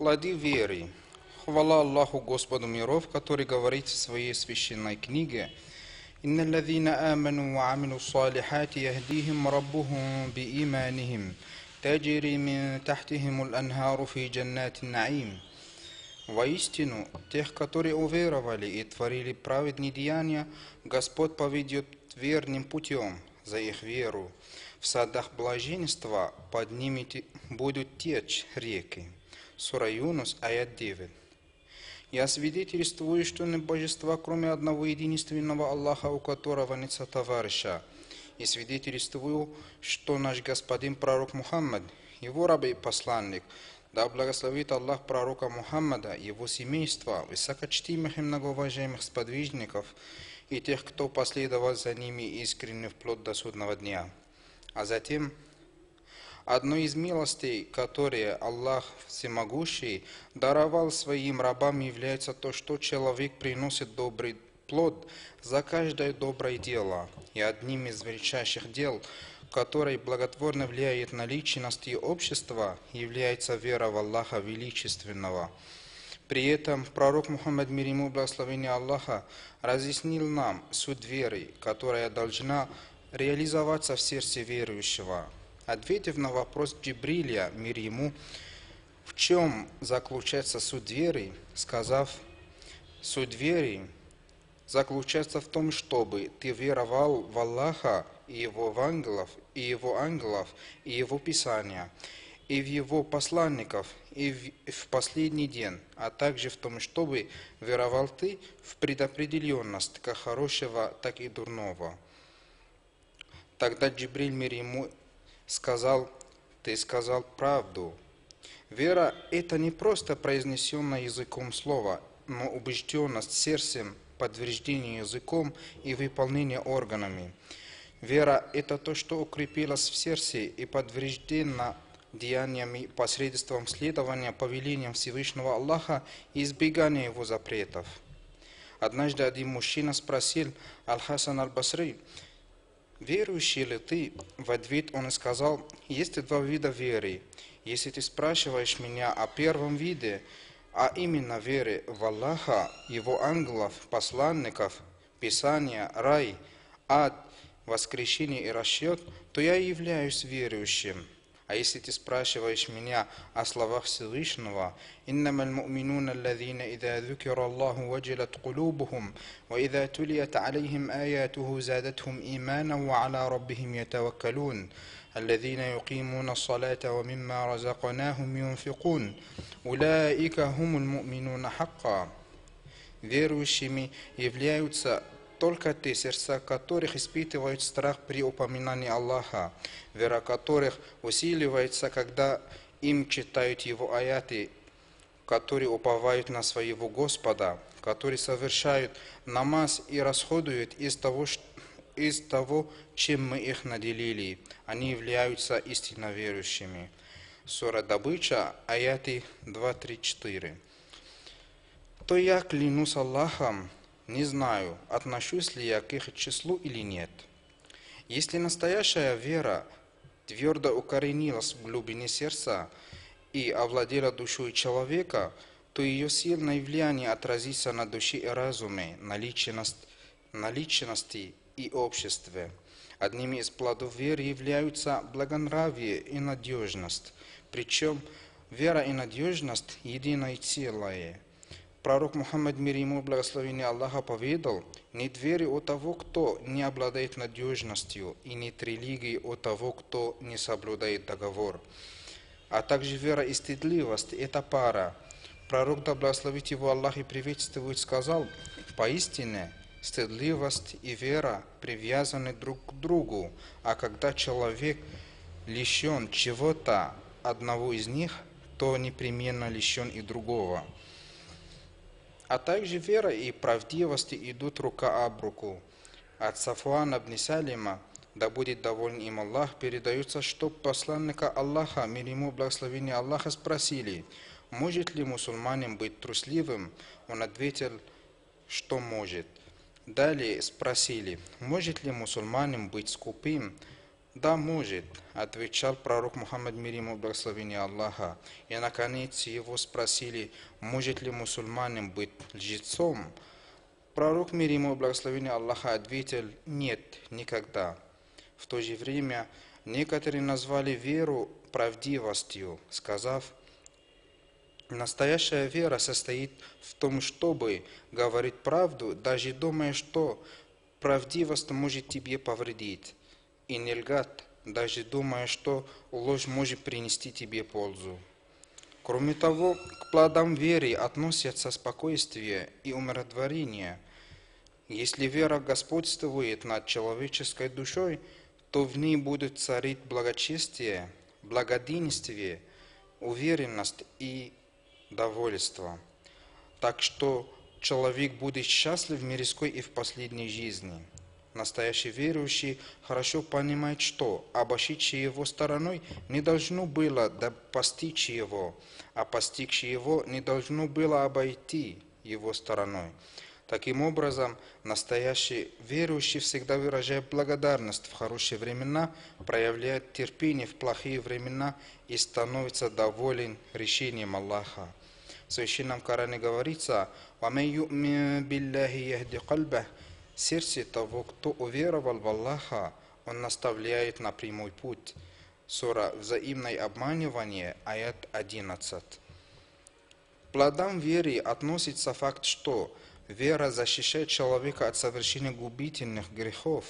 плоды веры. Хвала Аллаху Господу миров, который говорит в своей священной книге, إن الذين آمنوا وعملوا الصالحات يهديهم ربهم بإيمانهم تجري من تحتهم الأنهار في جنات النعيم Воистину, тех, которые уверовали и творили праведные деяния, Господь поведет верным путем за их веру. В садах блаженства под ними будут течь реки. Сура Юнус, аят 9. «Я свидетельствую, что не божества, кроме одного единственного Аллаха, у которого нет товарища. и свидетельствую, что наш господин пророк Мухаммад, его раб и посланник, да благословит Аллах пророка Мухаммада, его семейства, высокочтимых и многоуважаемых сподвижников и тех, кто последовал за ними искренне вплоть до судного дня. А затем одной из милостей, которые Аллах Всемогущий даровал своим рабам, является то, что человек приносит добрый плод за каждое доброе дело. И одним из величайших дел, которое благотворно влияет на личность и общество, является вера в Аллаха Величественного. При этом пророк Мухаммад мир ему благословение Аллаха разъяснил нам суть веры, которая должна реализоваться в сердце верующего – Ответив на вопрос Джибрилия, мир ему, в чем заключается суть веры, сказав, суть веры заключается в том, чтобы ты веровал в Аллаха и Его ангелов, и Его ангелов, и Его Писания, и в Его посланников, и в, в последний день, а также в том, чтобы веровал ты в предопределенность как хорошего, так и дурного. Тогда Джибриль мир ему сказал, ты сказал правду. Вера – это не просто произнесенное языком слово, но убежденность сердцем, подтверждение языком и выполнение органами. Вера – это то, что укрепилось в сердце и подтверждено деяниями посредством следования повелениям Всевышнего Аллаха и избегания его запретов. Однажды один мужчина спросил Аль-Хасан Аль-Басри, Верующий ли ты? В ответ он сказал, есть два вида веры. Если ты спрашиваешь меня о первом виде, а именно веры в Аллаха, его ангелов, посланников, Писания, рай, ад, воскрешение и расчет, то я являюсь верующим. А если ты спрашиваешь меня о словах Всевышнего, إنما المؤمنون الذين إذا ذكر الله وجلت قلوبهم وإذا تليت عليهم آياته زادتهم إيمانا وعلى ربهم يتوكلون الذين يقيمون الصلاة ومما رزقناهم ينفقون أولئك هم المؤمنون حقا Верующими являются только те сердца, которых испытывают страх при упоминании Аллаха, вера которых усиливается, когда им читают его аяты, которые уповают на своего Господа, которые совершают намаз и расходуют из того, из того, чем мы их наделили. Они являются истинно верующими. Сура Добыча, аяты 2-3-4. То я клянусь Аллахом, не знаю, отношусь ли я к их числу или нет. Если настоящая вера твердо укоренилась в глубине сердца и овладела душой человека, то ее сильное влияние отразится на душе и разуме, на, личность, на личности и обществе. Одними из плодов веры являются благонравие и надежность. Причем вера и надежность – единое целое – Пророк Мухаммад, мир ему и благословение Аллаха, поведал, «Нет веры от того, кто не обладает надежностью, и нет религии от того, кто не соблюдает договор». А также вера и стыдливость – это пара. Пророк, да благословит его Аллах и приветствует, сказал, «Поистине, стыдливость и вера привязаны друг к другу, а когда человек лишен чего-то одного из них, то непременно лишен и другого». А также вера и правдивость идут рука об руку. От Сафуана бн Салима, да будет доволен им Аллах, передаются, что посланника Аллаха, мир ему благословение Аллаха, спросили, может ли мусульманин быть трусливым? Он ответил, что может. Далее спросили, может ли мусульманин быть скупым? Да, может, отвечал пророк Мухаммад мир ему благословение Аллаха. И наконец его спросили, может ли мусульманин быть лжецом? Пророк мир ему благословение Аллаха ответил, нет, никогда. В то же время некоторые назвали веру правдивостью, сказав, настоящая вера состоит в том, чтобы говорить правду, даже думая, что правдивость может тебе повредить и не льгат, даже думая, что ложь может принести тебе пользу. Кроме того, к плодам веры относятся спокойствие и умиротворение. Если вера господствует над человеческой душой, то в ней будет царить благочестие, благоденствие, уверенность и довольство. Так что человек будет счастлив в мирской и в последней жизни. Настоящий верующий хорошо понимает, что обошедшие его стороной не должно было постичь его, а постигшие его не должно было обойти его стороной. Таким образом, настоящий верующий всегда выражает благодарность в хорошие времена, проявляет терпение в плохие времена и становится доволен решением Аллаха. В Священном Коране говорится «Вамей ю'мин билляхи яхди кальбах» сердце того, кто уверовал в Аллаха, он наставляет на прямой путь. Сура «Взаимное обманывание», аят 11. Плодам веры относится факт, что вера защищает человека от совершения губительных грехов.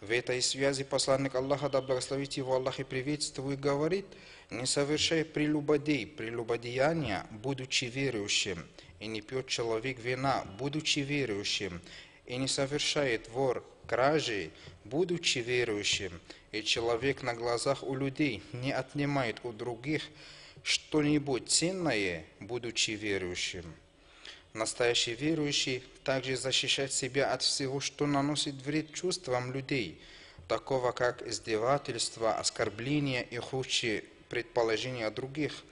В этой связи посланник Аллаха, да благословит его Аллах и приветствует, говорит, «Не совершай прелюбодей, прелюбодеяния, будучи верующим, и не пьет человек вина, будучи верующим, и не совершает вор кражи, будучи верующим, и человек на глазах у людей не отнимает у других что-нибудь ценное, будучи верующим. Настоящий верующий также защищает себя от всего, что наносит вред чувствам людей, такого как издевательство, оскорбление и худшие предположения других –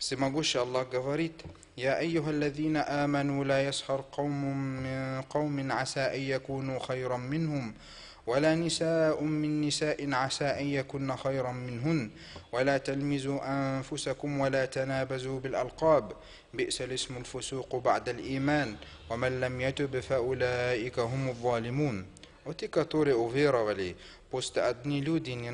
se الله će يا أيها الذين آمنوا لا يسخر قوم من قوم عسى أن يكونوا خيرا منهم ولا نساء من نساء عسى أن يكن خيرا منهن ولا تلمزوا أنفسكم ولا تنابزوا بالألقاب بئس الاسم الفسوق بعد الإيمان ومن لم يتب فأولئك هم الظالمون Otika توري أوفيرا boste بوست أدني لودي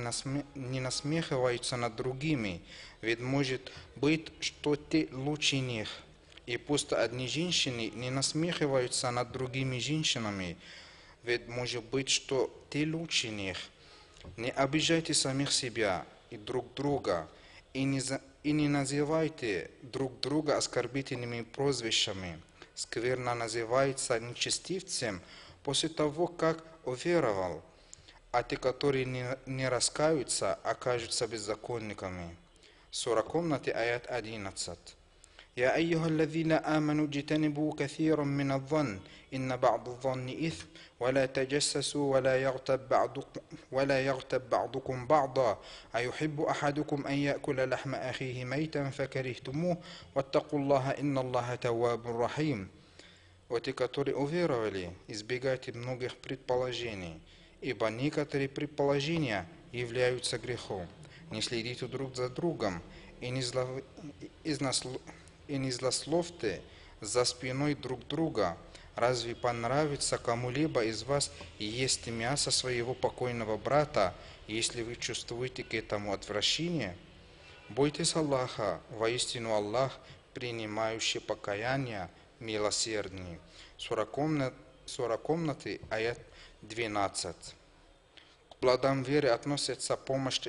nasmehivajte nad drugimi, Ведь может быть, что ты лучше них. И пусть одни женщины не насмехиваются над другими женщинами, ведь может быть, что ты лучше них. Не обижайте самих себя и друг друга, и не, за, и не называйте друг друга оскорбительными прозвищами. Скверно называется нечестивцем после того, как уверовал, а те, которые не, не раскаются, окажутся беззаконниками. سورة Sura آيات أدينة ست يا أيها الذين آمنوا اجتنبوا كثيرا من الظن إن بعض الظن إثم ولا تجسسوا ولا يغتب بعضكم ولا يغتب بعضكم بعضا أيحب أحدكم أن يأكل لحم أخيه ميتا فكرهتموه واتقوا الله إن الله تواب رحيم Оте, которые уверовали, избегайте многих предположений, ибо некоторые предположения являются грехом. не следите друг за другом, и не, зло... и, насло... и не злословьте за спиной друг друга. Разве понравится кому-либо из вас есть мясо своего покойного брата, если вы чувствуете к этому отвращение? Бойтесь Аллаха, воистину Аллах, принимающий покаяние, милосердный. Сура комнаты, аят 12. К плодам веры относятся помощь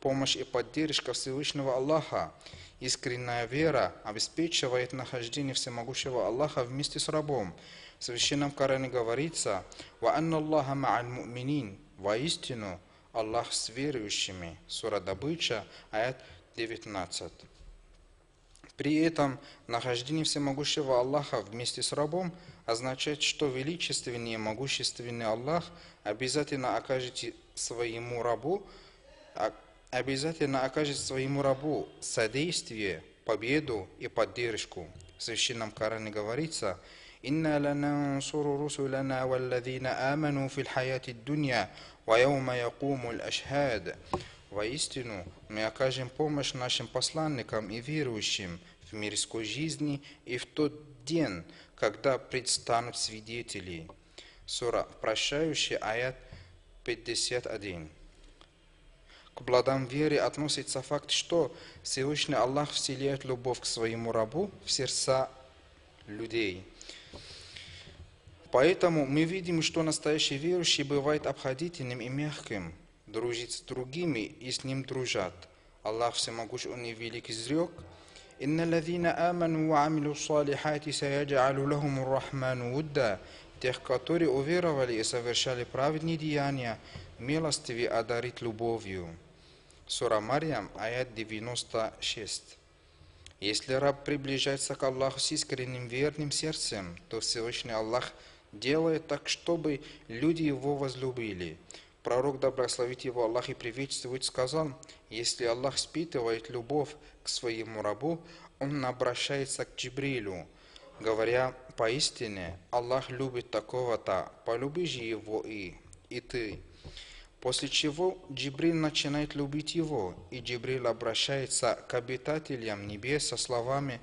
помощь и поддержка Всевышнего Аллаха. Искренняя вера обеспечивает нахождение всемогущего Аллаха вместе с рабом. В Священном Коране говорится «Ва Аллаха ма'аль му'минин» «Воистину Аллах с верующими» Сура Добыча, аят 19. При этом нахождение всемогущего Аллаха вместе с рабом означает, что величественный и могущественный Аллах обязательно окажет своему рабу а обязательно окажет своему рабу содействие, победу и поддержку. В Священном Коране говорится «Инна ланансуру русулана валлазина аману фил хаяти дунья, ва яума якумуль ашхад». Воистину, мы окажем помощь нашим посланникам и верующим в мирской жизни и в тот день, когда предстанут свидетели. Сура «Прощающий» аят 51 к плодам веры относится факт, что Всевышний Аллах вселяет любовь к своему рабу в сердца людей. Поэтому мы видим, что настоящий верующий бывает обходительным и мягким, дружит с другими и с ним дружат. Аллах всемогущ, Он и велик изрек. إن الذين آمنوا وعملوا الصالحات سيجعل لهم الرحمن Тех, которые уверовали и совершали праведные деяния, милостиви одарит любовью. Сура Марьям, аят 96. Если раб приближается к Аллаху с искренним верным сердцем, то Всевышний Аллах делает так, чтобы люди его возлюбили. Пророк, да благословит его Аллах и приветствует, сказал, «Если Аллах спитывает любовь к своему рабу, он обращается к Джибрилю, говоря, «Поистине, Аллах любит такого-то, полюби же его и, и ты». После чего Джибриль начинает любить его, и Джибриль обращается к обитателям небес со словами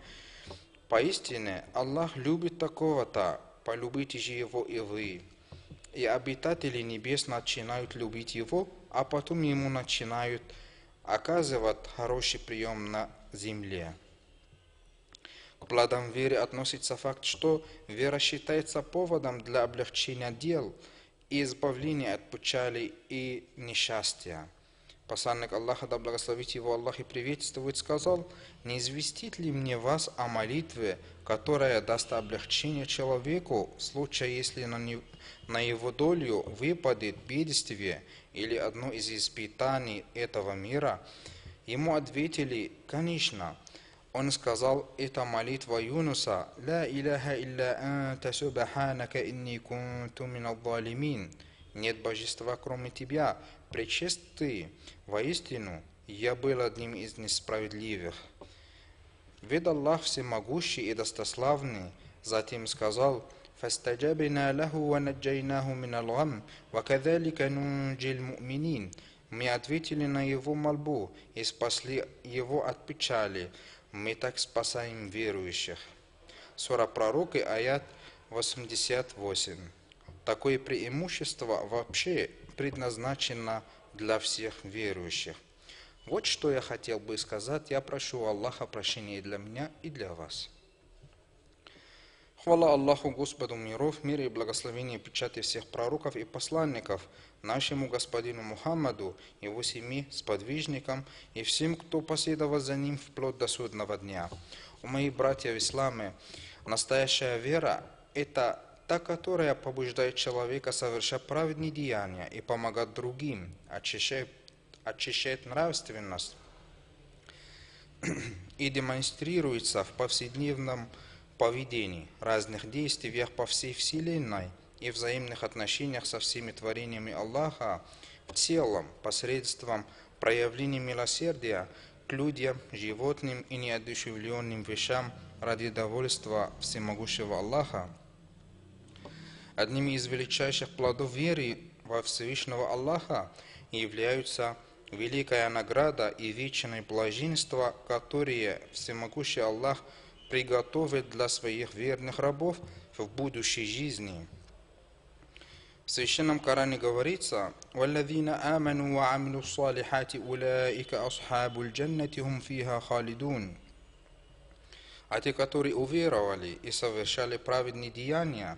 «Поистине Аллах любит такого-то, полюбите же его и вы». И обитатели небес начинают любить его, а потом ему начинают оказывать хороший прием на земле. К плодам веры относится факт, что вера считается поводом для облегчения дел – и избавление от печали и несчастья. Посланник Аллаха, да благословит его Аллах и приветствует, сказал, «Не известит ли мне вас о молитве, которая даст облегчение человеку, в случае, если на, не, на его долю выпадет бедствие или одно из испытаний этого мира?» Ему ответили, «Конечно, он сказал, это молитва Юнуса. «Ла иляха илля анта субханака инни кунту миналлалимин». «Нет божества, кроме тебя, причест ты, воистину, я был одним из несправедливых». Ведь Аллах всемогущий и достославный, затем сказал, «Фастаджабина лаху ва наджайнаху минал ва кадалика нунджил муминин». Мы ответили на его мольбу и спасли его от печали мы так спасаем верующих. Сура Пророк и аят 88. Такое преимущество вообще предназначено для всех верующих. Вот что я хотел бы сказать. Я прошу Аллаха прощения и для меня, и для вас. Хвала Аллаху Господу миров, мир и благословение печати всех пророков и посланников, нашему господину Мухаммаду, его семи сподвижникам и всем, кто последовал за ним вплоть до судного дня. У моих братьев в исламе, настоящая вера – это та, которая побуждает человека совершать праведные деяния и помогать другим, очищает, очищает нравственность и демонстрируется в повседневном жизни поведений, разных действиях по всей Вселенной и взаимных отношениях со всеми творениями Аллаха в целом посредством проявления милосердия к людям, животным и неодушевленным вещам ради довольства всемогущего Аллаха. Одними из величайших плодов веры во Всевышнего Аллаха являются великая награда и вечное блаженство, которые всемогущий Аллах – приготовит для своих верных рабов в будущей жизни. В Священном Коране говорится, «وَالَّذِينَ آمَنُوا وَعَمِلُوا الصَّالِحَاتِ أُولَٰئِكَ أَصْحَابُ الْجَنَّةِ هُمْ فِيهَا خَالِدُونَ» А те, которые уверовали и совершали праведные деяния,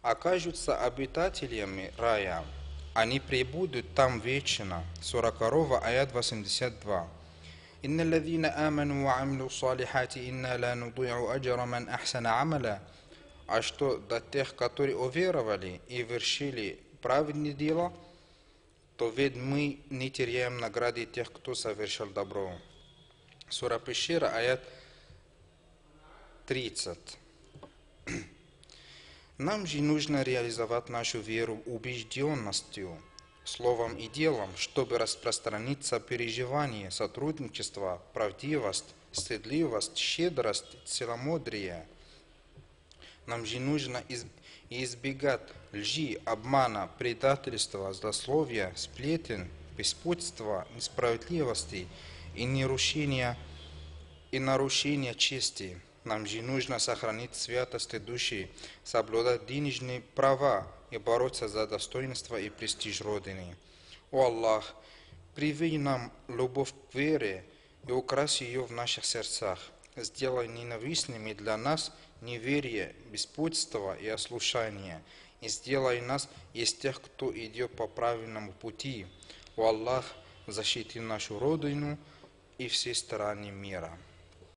окажутся обитателями рая. Они пребудут там вечно. 40 аят 82. إن الذين آمنوا وعملوا الصالحات إنا لا نضيع أجر من أحسن عملا а что до тех, которые уверовали и вершили праведные дела, то ведь мы не теряем награды тех, кто совершил добро. Сура Пещера, аят 30. Нам же нужно реализовать нашу веру убежденностью – словом и делом, чтобы распространиться переживание, сотрудничество, правдивость, стыдливость, щедрость, целомудрие. Нам же нужно избегать лжи, обмана, предательства, злословия, сплетен, беспутства, несправедливости и нарушения, и нарушения чести. Нам же нужно сохранить святость души, соблюдать денежные права и бороться за достоинство и престиж Родины. О Аллах, приведи нам любовь к вере и украси ее в наших сердцах. Сделай ненавистными для нас неверие, беспутство и ослушание, и сделай нас из тех, кто идет по правильному пути. О Аллах, защити нашу Родину и все страны мира.